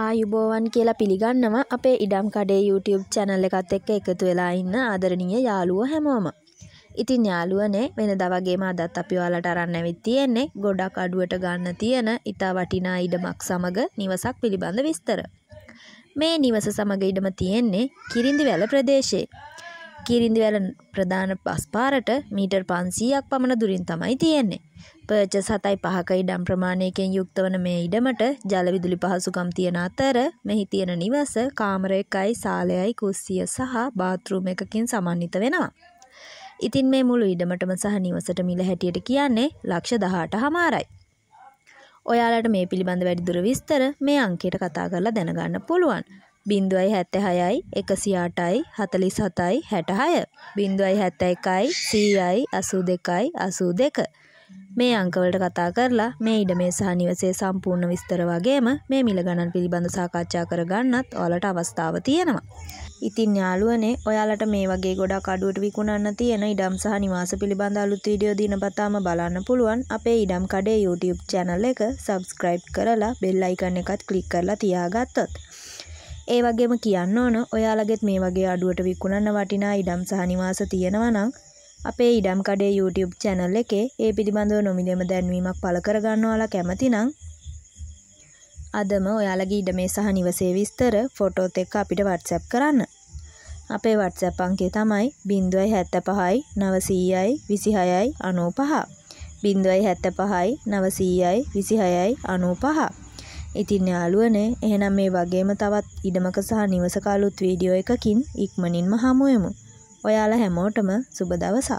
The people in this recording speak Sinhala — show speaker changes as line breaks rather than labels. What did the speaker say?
ආයුබෝවන් කියලා පිළිගන්නවා අපේ ඉඩම් කඩේ YouTube channel එකත් එක්ක එකතු වෙලා ඉන්න ආදරණීය යාළුවෝ හැමෝම. ඉතින් යාළුවනේ වෙනදා වගේම අදත් අපි ඔයාලට අරන් ඇවිත් තියෙන්නේ ගොඩක් අඩුවට ගන්න තියෙන ඉතා වටිනා ඉඩමක් සමග නිවසක් පිළිබඳ විස්තර. මේ නිවස සමග ඉඩම තියෙන්නේ කිරිඳිවැල ප්‍රදේශයේ. කිරිඳිවැල ප්‍රධාන බස් පාරට මීටර් 500ක් පමණ දුරින් තමයි තියෙන්නේ. පර්චස් හතයි පහක ඉඩම් ප්‍රමාණයකෙන් යුක්ත වන මේ ඉඩමට ජලවිදුලි පහසුකම් තියෙන අතර මෙහි තියෙන නිවස කාමර එකයි සාලයයි කුස්සිය සහ බාත්රූම් එකකින් සමන්විත වෙනවා. ඉතින් මේ මුළු ඉඩමටම සහ නිවසට මිල හැටියට කියන්නේ ලක්ෂ දහට හමාරයි. ඔයාලට මේ පිළිබඳ වැඩිදුර විස්තර මේ අංකයට කතා කරලා දැනගන්න පුළුවන්. බින්දුවයි හැත්ත හයයි එකසි අටයි හතලිස් හතයි හැටහය බින්දුවයි හැත්ත එකයි සීයයි අසූ දෙකයි අසූ දෙක මේ අංකවලට කතා කරලා මේ ඉඩමේ සහ නිවසේ සම්පූර්ණ විස්තර වගේම මේ මිල ගණන් පිළිබඳ සාකච්ඡා කරගන්නත් ඔයාලට අවස්ථාව තියෙනවා. ඉතින් යාළුවනේ ඔයාලට මේ වගේ ගොඩක් අඩුවට විකුණන්න තියෙන ඉඩම් සහ නිවාස පිළිබඳ අලුත් වීඩියෝ දිනපතාම බලන්න පුළුවන් අපේ ඉඩම් කඩේ YouTube channel එක subscribe කරලා bell icon එකත් click කරලා තියාගත්තොත්. ඒ වගේම කියන්න ඕන ඔයාලගෙත් මේ වගේ අඩුවට විකුණන්න වටිනා ඉඩම් සහ නිවාස තියෙනවා නම් අපේ ඉඩම්කඩේ YouTube චැනල් එකේ ඒ පිළිබඳව නොමිලම දැන්වීමක් පළ කරගන්නවාලා කැමතිනම් අදම ඔයාලගේ ඉඩමේ සහ නිවසේ විස්තර ෆොටෝත් එක්ක අපිට WhatsApp කරන්න. අපේ WhatsApp අංකය තමයි 075යි 900යි 26යි 95. 075යි 900යි 26යි 95. ඉතින් යාළුවනේ එහෙනම් මේ වගේම තවත් ඉඩමක සහ නිවසක අලුත් වීඩියෝ එකකින් ඉක්මනින්ම හමුවෙමු. ඔයාලා හැමෝටම සුබ දවසක්